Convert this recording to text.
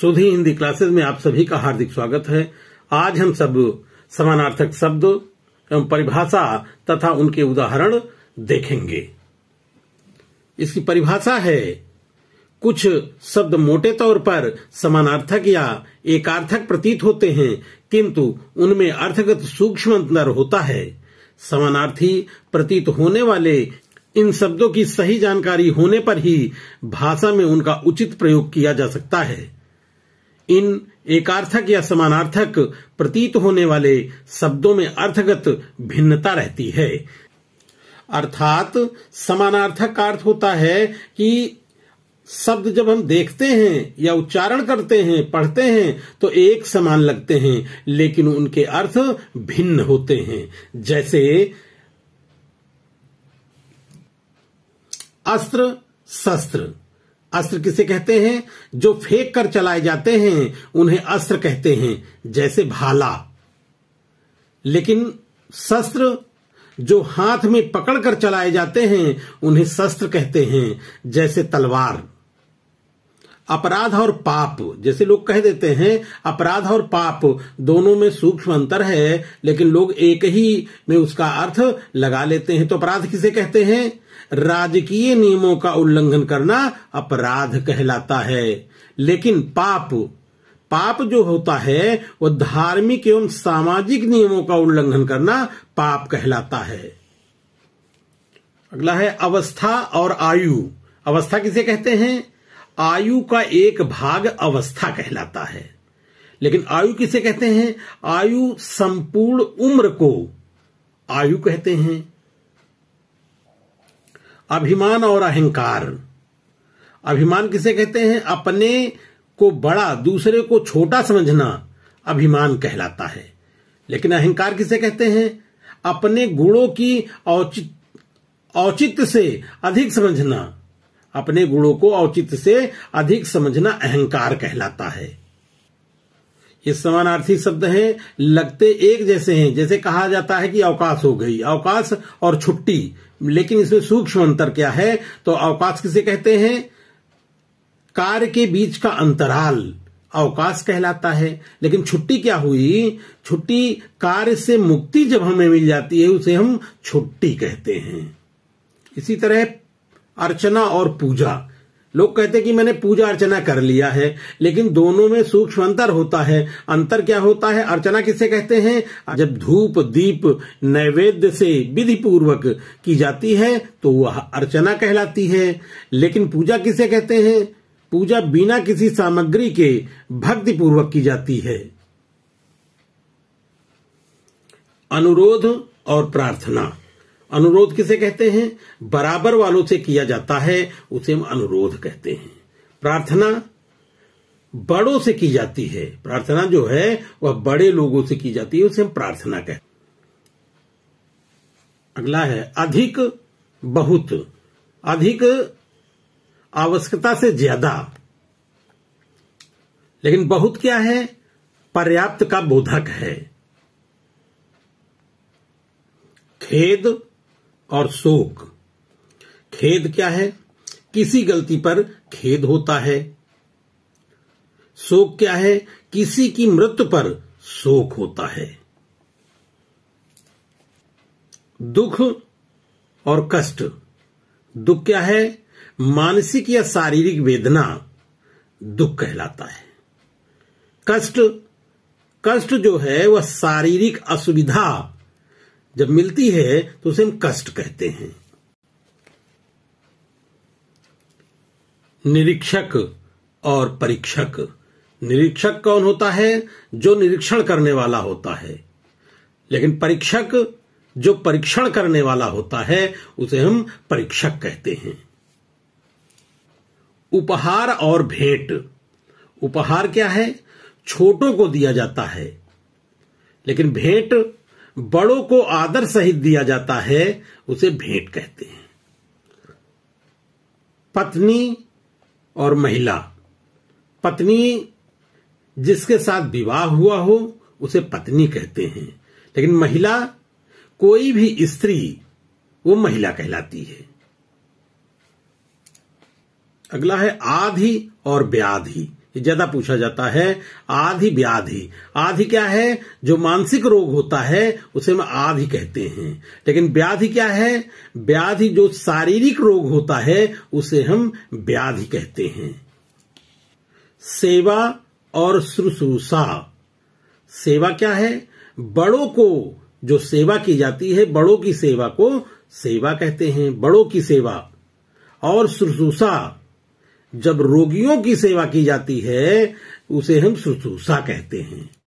सुधी हिंदी क्लासेस में आप सभी का हार्दिक स्वागत है आज हम सब समानार्थक शब्द एवं परिभाषा तथा उनके उदाहरण देखेंगे इसकी परिभाषा है कुछ शब्द मोटे तौर पर समानार्थक या एकार्थक प्रतीत होते हैं किंतु उनमें अर्थगत सूक्ष्म अंतर होता है समानार्थी प्रतीत होने वाले इन शब्दों की सही जानकारी होने पर ही भाषा में उनका उचित प्रयोग किया जा सकता है इन एकार्थक या समानार्थक प्रतीत होने वाले शब्दों में अर्थगत भिन्नता रहती है अर्थात समानार्थक का अर्थ होता है कि शब्द जब हम देखते हैं या उच्चारण करते हैं पढ़ते हैं तो एक समान लगते हैं लेकिन उनके अर्थ भिन्न होते हैं जैसे अस्त्र शस्त्र अस्त्र किसे कहते हैं जो फेंक कर चलाए जाते हैं उन्हें अस्त्र कहते हैं जैसे भाला लेकिन शस्त्र जो हाथ में पकड़कर चलाए जाते हैं उन्हें शस्त्र कहते हैं जैसे तलवार अपराध और पाप जैसे लोग कह देते हैं अपराध और पाप दोनों में सूक्ष्म अंतर है लेकिन लोग एक ही में उसका अर्थ लगा लेते हैं तो अपराध किसे कहते हैं राजकीय नियमों का उल्लंघन करना अपराध कहलाता है लेकिन पाप पाप जो होता है वह धार्मिक एवं सामाजिक नियमों का उल्लंघन करना पाप कहलाता है अगला है अवस्था और आयु अवस्था किसे कहते हैं आयु का एक भाग अवस्था कहलाता है लेकिन आयु किसे कहते हैं आयु संपूर्ण उम्र को आयु कहते हैं अभिमान और अहंकार अभिमान किसे कहते हैं अपने को बड़ा दूसरे को छोटा समझना अभिमान कहलाता है लेकिन अहंकार किसे कहते हैं अपने गुणों की औचित औचित्य से अधिक समझना अपने गुणों को औचित्य से अधिक समझना अहंकार कहलाता है ये समानार्थी शब्द हैं लगते एक जैसे हैं जैसे कहा जाता है कि अवकाश हो गई अवकाश और छुट्टी लेकिन इसमें सूक्ष्म अंतर क्या है तो अवकाश किसे कहते हैं कार्य के बीच का अंतराल अवकाश कहलाता है लेकिन छुट्टी क्या हुई छुट्टी कार्य से मुक्ति जब हमें मिल जाती है उसे हम छुट्टी कहते हैं इसी तरह अर्चना और पूजा लोग कहते हैं कि मैंने पूजा अर्चना कर लिया है लेकिन दोनों में सूक्ष्म अंतर होता है अंतर क्या होता है अर्चना किसे कहते हैं जब धूप दीप नैवेद्य से विधि पूर्वक की जाती है तो वह अर्चना कहलाती है लेकिन पूजा किसे कहते हैं पूजा बिना किसी सामग्री के भक्ति पूर्वक की जाती है अनुरोध और प्रार्थना अनुरोध किसे कहते हैं बराबर वालों से किया जाता है उसे हम अनुरोध कहते हैं प्रार्थना बड़ों से की जाती है प्रार्थना जो है वह बड़े लोगों से की जाती है उसे हम प्रार्थना कहते अगला है अधिक बहुत अधिक आवश्यकता से ज्यादा लेकिन बहुत क्या है पर्याप्त का बोधक है खेद और शोक खेद क्या है किसी गलती पर खेद होता है शोक क्या है किसी की मृत्यु पर शोक होता है दुख और कष्ट दुख क्या है मानसिक या शारीरिक वेदना दुख कहलाता है कष्ट कष्ट जो है वह शारीरिक असुविधा जब मिलती है तो उसे हम कष्ट कहते हैं निरीक्षक और परीक्षक निरीक्षक कौन होता है जो निरीक्षण करने वाला होता है लेकिन परीक्षक जो परीक्षण करने वाला होता है उसे हम परीक्षक कहते हैं उपहार और भेंट उपहार क्या है छोटों को दिया जाता है लेकिन भेंट बड़ों को आदर सहित दिया जाता है उसे भेंट कहते हैं पत्नी और महिला पत्नी जिसके साथ विवाह हुआ हो उसे पत्नी कहते हैं लेकिन महिला कोई भी स्त्री वो महिला कहलाती है अगला है आधी और व्याधि ज्यादा पूछा जाता है आधि व्याधि आधि क्या है जो मानसिक रोग होता है उसे हम आधि कहते हैं लेकिन व्याधि क्या है व्याधि जो शारीरिक रोग होता है उसे हम व्याधि कहते हैं सेवा और शुश्रूषा सेवा क्या है बड़ों को जो सेवा की जाती है बड़ों की सेवा को सेवा कहते हैं बड़ों की सेवा और शुश्रूषा जब रोगियों की सेवा की जाती है उसे हम शुश्रूषा कहते हैं